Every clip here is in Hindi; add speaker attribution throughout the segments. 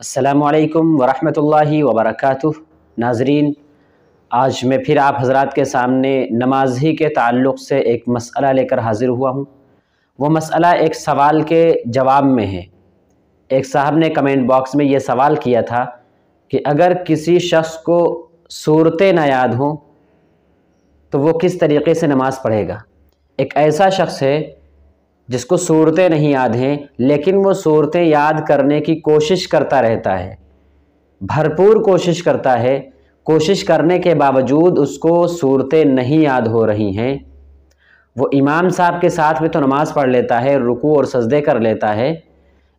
Speaker 1: असलकम वरहमल वबरक नाजरीन आज मैं फिर आप हजरात के सामने नमाज ही के ताल्लुक़ से एक मसला लेकर हाज़िर हुआ हूँ वो मसला एक सवाल के जवाब में है एक साहब ने कमेंट बॉक्स में ये सवाल किया था कि अगर किसी शख्स को सूरतें ना याद हों तो वो किस तरीके से नमाज़ पढ़ेगा एक ऐसा शख्स है जिसको सूरतें नहीं याद हैं लेकिन वो सूरतें याद करने की कोशिश करता रहता है भरपूर कोशिश करता है कोशिश करने के बावजूद उसको सूरतें नहीं याद हो रही हैं वो इमाम साहब के साथ में तो नमाज़ पढ़ लेता है रुकू और सजदे कर लेता है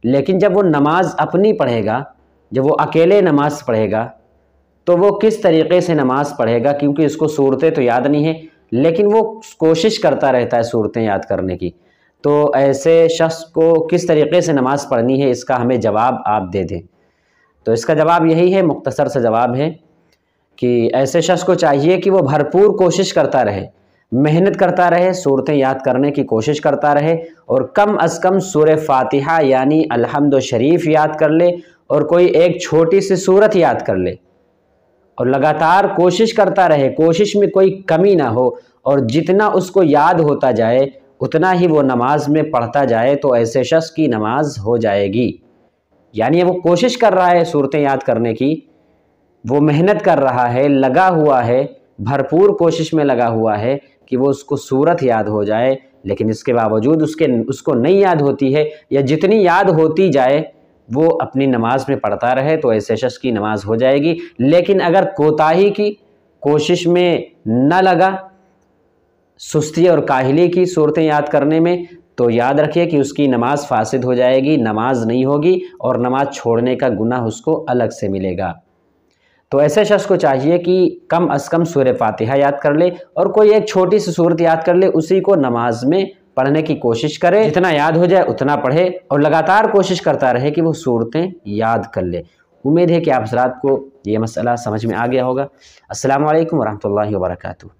Speaker 1: लेकिन जब वो नमाज़ अपनी पढ़ेगा जब वो अकेले नमाज़ पढ़ेगा तो वो किस तरीके से नमाज़ पढ़ेगा क्योंकि उसको सूरतें तो याद नहीं है लेकिन वो कोशिश करता रहता है सूरतें याद करने की तो ऐसे शख्स को किस तरीके से नमाज़ पढ़नी है इसका हमें जवाब आप दे दें तो इसका जवाब यही है मुख्तसर सा जवाब है कि ऐसे शख्स को चाहिए कि वो भरपूर कोशिश करता रहे मेहनत करता रहे सूरतें याद करने की कोशिश करता रहे और कम अज़ कम सूर फातिहा यानी अलहमद शरीफ याद कर ले और कोई एक छोटी सी सूरत याद कर ले और लगातार कोशिश करता रहे कोशिश में कोई कमी ना हो और जितना उसको याद होता जाए उतना ही वो नमाज में पढ़ता जाए तो ऐसे शख्स की नमाज हो जाएगी यानी वो कोशिश कर रहा है सूरतें याद करने की वो मेहनत कर रहा है लगा हुआ है भरपूर कोशिश में लगा हुआ है कि वो उसको सूरत याद हो जाए लेकिन इसके बावजूद उसके उसको नहीं याद होती है या जितनी याद होती जाए वो अपनी नमाज में पढ़ता रहे तो ऐसे शख्स की नमाज हो जाएगी लेकिन अगर कोताही की कोशिश में न लगा सुस्ती और काहली की सूरतें याद करने में तो याद रखिए कि उसकी नमाज़ फासिद हो जाएगी नमाज नहीं होगी और नमाज छोड़ने का गुनाह उसको अलग से मिलेगा तो ऐसे शख्स को चाहिए कि कम अज़ कम सूर्य फातिहा याद कर ले और कोई एक छोटी सी सूरत याद कर ले उसी को नमाज में पढ़ने की कोशिश करे जितना याद हो जाए उतना पढ़े और लगातार कोशिश करता रहे कि वो सूरतें याद कर ले उम्मीद है कि आप हजरात को ये मसला समझ में आ गया होगा असल वरहमल वर्का